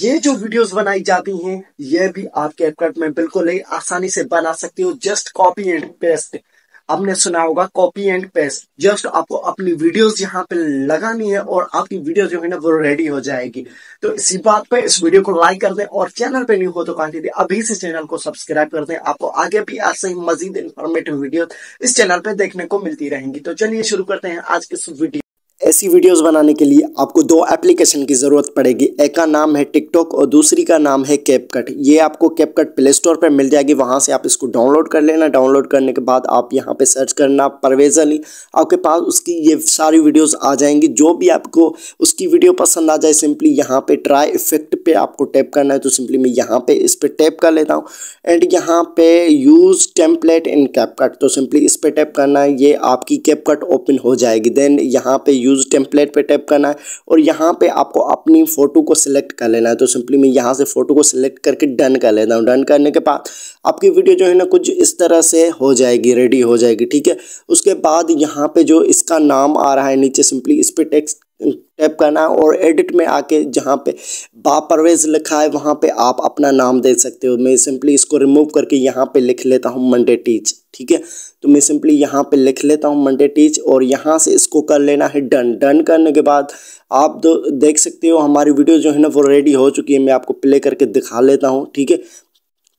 ये जो वीडियोस बनाई जाती हैं ये भी आप कैपकट में बिल्कुल ही आसानी से बना सकते हो जस्ट कॉपी एंड पेस्ट आपने सुना होगा कॉपी एंड पेस्ट जस्ट आपको अपनी वीडियोस यहाँ पे लगानी है और आपकी वीडियो जो है ना वो रेडी हो जाएगी तो इसी बात पे इस वीडियो को लाइक कर दें और चैनल पे नहीं हो तो कहा अभी से चैनल को सब्सक्राइब कर दें आपको आगे भी ऐसे ही मजीद इन्फॉर्मेटिव वीडियो इस चैनल पे देखने को मिलती रहेंगी तो चलिए शुरू करते हैं आज की इस वीडियो ऐसी वीडियोस बनाने के लिए आपको दो एप्लीकेशन की ज़रूरत पड़ेगी एक का नाम है टिकटॉक और दूसरी का नाम है कैपकट ये आपको कैपकट प्ले स्टोर पर मिल जाएगी वहाँ से आप इसको डाउनलोड कर लेना डाउनलोड करने के बाद आप यहाँ पर सर्च करना परवेज अली आपके पास उसकी ये सारी वीडियोज़ आ जाएंगी जो भी आपको उसकी वीडियो पसंद आ जाए सिंपली यहाँ पर ट्राई इफेक्ट पर आपको टैप करना है तो सिंपली मैं यहाँ पर इस पर टैप कर लेता हूँ एंड यहाँ पर यूज़ टेम्पलेट इन कैपकट तो सिंपली इस पर टैप करना है ये आपकी कैपकट ओपन हो जाएगी देन यहाँ पे यूज़ यूज़ टेम्पलेट पे टैप करना है और यहाँ पे आपको अपनी फ़ोटो को सिलेक्ट कर लेना है तो सिंपली मैं यहाँ से फ़ोटो को सिलेक्ट करके डन कर लेता हूँ डन करने के बाद आपकी वीडियो जो है ना कुछ इस तरह से हो जाएगी रेडी हो जाएगी ठीक है उसके बाद यहाँ पर जो इसका नाम आ रहा है नीचे सिंपली इस पर टेक्स्ट टैप करना है और एडिट में आके जहाँ पे बा परवेज लिखा है वहाँ पे आप अपना नाम दे सकते हो मैं सिंपली इसको रिमूव करके यहाँ पे लिख लेता हूँ मंडे टीच ठीक है तो मैं सिंपली यहाँ पे लिख लेता हूँ मंडे टीच और यहाँ से इसको कर लेना है डन डन करने के बाद आप देख सकते हो हमारी वीडियो जो है ना वो रेडी हो चुकी है मैं आपको प्ले करके दिखा लेता हूँ ठीक है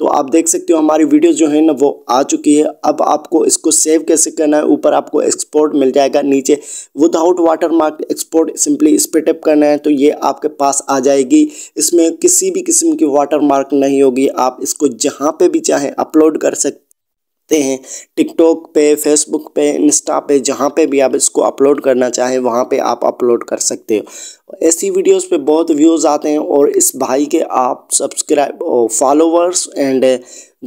तो आप देख सकते हो हमारी वीडियो जो है ना वो आ चुकी है अब आपको इसको सेव कैसे करना है ऊपर आपको एक्सपोर्ट मिल जाएगा नीचे without watermark export simply इस पर टिप करना है तो ये आपके पास आ जाएगी इसमें किसी भी किस्म की वाटर मार्क नहीं होगी आप इसको जहाँ पे भी चाहें अपलोड कर सकते सकते हैं टिकटॉक पे फेसबुक पे इंस्टा पे जहाँ पे भी आप इसको अपलोड करना चाहें वहाँ पे आप अपलोड कर सकते हो ऐसी वीडियोस पे बहुत व्यूज़ आते हैं और इस भाई के आप सब्सक्राइब फॉलोवर्स एंड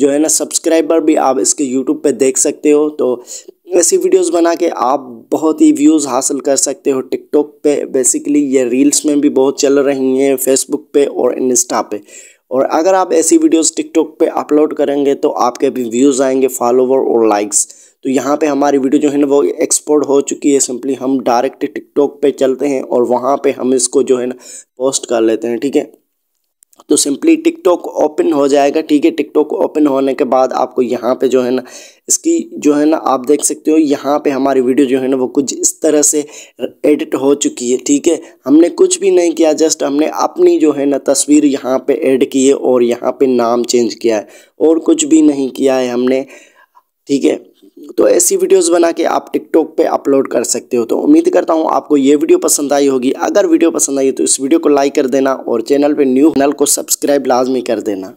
जो है ना सब्सक्राइबर भी आप इसके यूट्यूब पर देख सकते हो तो ऐसी वीडियोस बना के आप बहुत ही व्यूज़ हासिल कर सकते हो टिकटॉक पे बेसिकली ये रील्स में भी बहुत चल रही हैं फेसबुक पे और इंस्टा पे और अगर आप ऐसी वीडियोस टिकटॉक पे अपलोड करेंगे तो आपके भी व्यूज़ आएंगे फॉलोवर और लाइक्स तो यहाँ पे हमारी वीडियो जो है ना वो एक्सपोर्ट हो चुकी है सिंपली हम डायरेक्ट टिकटॉक पे चलते हैं और वहाँ पे हम इसको जो है ना पोस्ट कर लेते हैं ठीक है तो सिंपली टिकटॉक ओपन हो जाएगा ठीक है टिकटॉक ओपन होने के बाद आपको यहाँ पे जो है ना इसकी जो है ना आप देख सकते हो यहाँ पे हमारी वीडियो जो है ना वो कुछ इस तरह से एडिट हो चुकी है ठीक है हमने कुछ भी नहीं किया जस्ट हमने अपनी जो है ना तस्वीर यहाँ पे ऐड की है और यहाँ पे नाम चेंज किया है और कुछ भी नहीं किया है हमने ठीक है तो ऐसी वीडियोस बना के आप टिकटॉक पे अपलोड कर सकते हो तो उम्मीद करता हूँ आपको ये वीडियो पसंद आई होगी अगर वीडियो पसंद आई तो इस वीडियो को लाइक कर देना और चैनल पे न्यू चैनल को सब्सक्राइब लाजमी कर देना